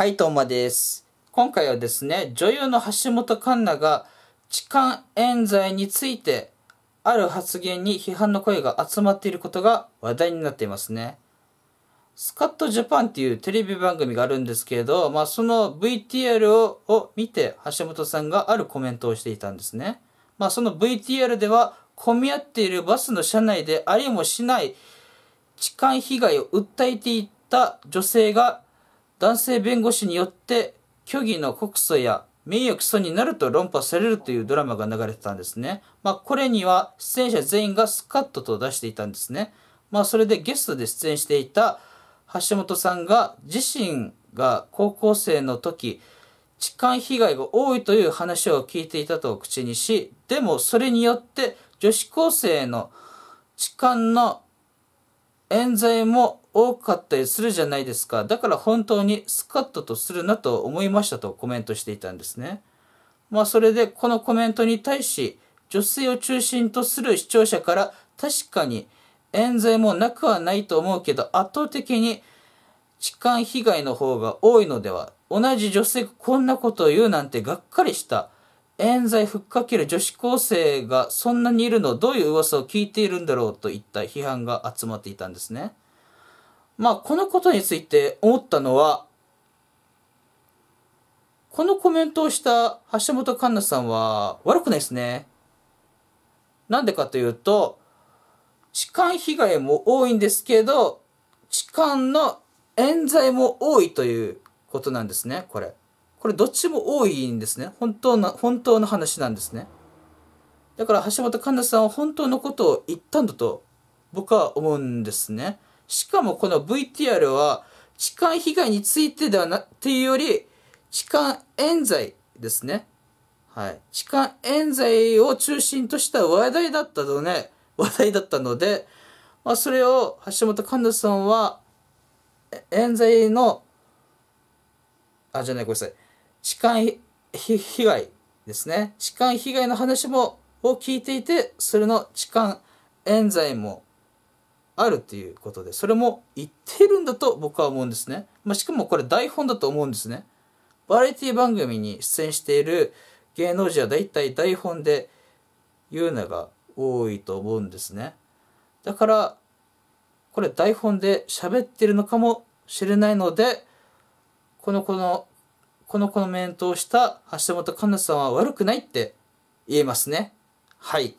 はい、どうもです。今回はですね、女優の橋本環奈が痴漢冤罪について、ある発言に批判の声が集まっていることが話題になっていますね。スカットジャパンっていうテレビ番組があるんですけれど、まあ、その VTR をを見て橋本さんがあるコメントをしていたんですね。まあ、その VTR では混み合っているバスの車内でありもしない痴漢被害を訴えていた女性が男性弁護士によって虚偽の告訴や名誉毀損になると論破されるというドラマが流れてたんですね。まあ、これには出演者全員がスカッとと出していたんですね。まあ、それでゲストで出演していた橋本さんが自身が高校生の時、痴漢被害が多いという話を聞いていたと口にし、でもそれによって女子高生の痴漢の冤罪も多かったりするじゃないですか。だから本当にスカッととするなと思いましたとコメントしていたんですね。まあそれでこのコメントに対し、女性を中心とする視聴者から確かに冤罪もなくはないと思うけど圧倒的に痴漢被害の方が多いのでは同じ女性がこんなことを言うなんてがっかりした。冤罪ふっかける女子高生がそんなにいるのどういう噂を聞いているんだろうといった批判が集まっていたんですね。まあ、このことについて思ったのは、このコメントをした橋本環奈さんは悪くないですね。なんでかというと、痴漢被害も多いんですけど、痴漢の冤罪も多いということなんですね、これ。これどっちも多いんですね。本当の、本当の話なんですね。だから橋本環奈さんは本当のことを言ったんだと僕は思うんですね。しかもこの VTR は、痴漢被害についてではな、っていうより、痴漢冤罪ですね。はい。痴漢冤罪を中心とした話題だったのね、話題だったので、まあ、それを橋本環奈さんは、冤罪の、あ、じゃない、ごめんなさい。痴漢被害ですね。痴漢被害の話も、を聞いていて、それの痴漢冤罪もあるということで、それも言っているんだと僕は思うんですね。まあ、しかもこれ台本だと思うんですね。バラエティ番組に出演している芸能人はだいたい台本で言うのが多いと思うんですね。だから、これ台本で喋ってるのかもしれないので、この子の、このコメントをした橋本環奈さんは悪くないって言えますね。はい。